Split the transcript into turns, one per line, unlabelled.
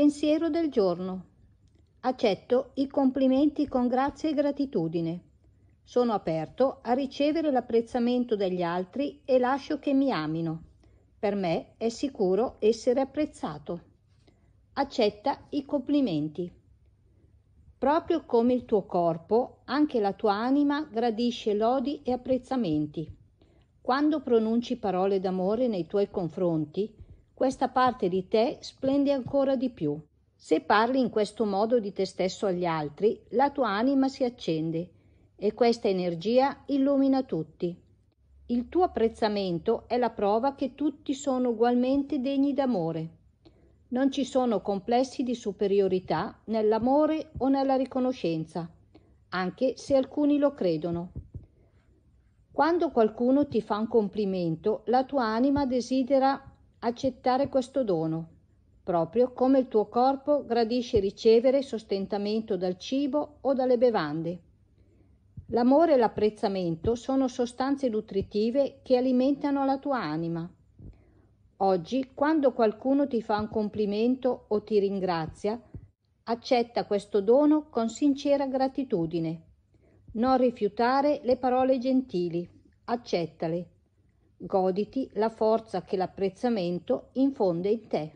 Pensiero del giorno. Accetto i complimenti con grazia e gratitudine. Sono aperto a ricevere l'apprezzamento degli altri e lascio che mi amino. Per me è sicuro essere apprezzato. Accetta i complimenti. Proprio come il tuo corpo, anche la tua anima gradisce lodi e apprezzamenti. Quando pronunci parole d'amore nei tuoi confronti, questa parte di te splende ancora di più. Se parli in questo modo di te stesso agli altri, la tua anima si accende e questa energia illumina tutti. Il tuo apprezzamento è la prova che tutti sono ugualmente degni d'amore. Non ci sono complessi di superiorità nell'amore o nella riconoscenza, anche se alcuni lo credono. Quando qualcuno ti fa un complimento, la tua anima desidera accettare questo dono, proprio come il tuo corpo gradisce ricevere sostentamento dal cibo o dalle bevande. L'amore e l'apprezzamento sono sostanze nutritive che alimentano la tua anima. Oggi, quando qualcuno ti fa un complimento o ti ringrazia, accetta questo dono con sincera gratitudine. Non rifiutare le parole gentili, accettale Goditi la forza che l'apprezzamento infonde in te.